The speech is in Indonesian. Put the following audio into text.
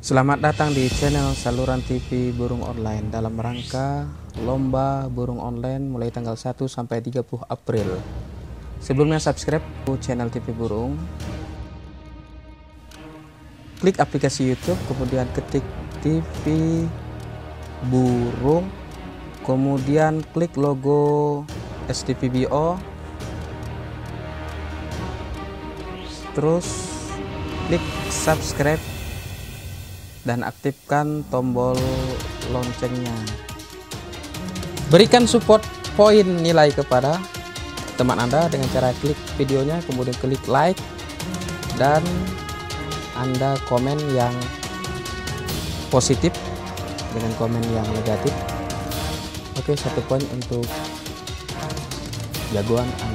Selamat datang di channel saluran TV Burung Online dalam rangka lomba burung online mulai tanggal 1 sampai 30 April. Sebelumnya subscribe ke channel TV Burung. Klik aplikasi YouTube, kemudian ketik TV Burung, kemudian klik logo STPBO, Terus klik subscribe dan aktifkan tombol loncengnya. Berikan support poin nilai kepada teman Anda dengan cara klik videonya, kemudian klik like dan Anda komen yang positif dengan komen yang negatif. Oke, satu poin untuk jagoan Anda.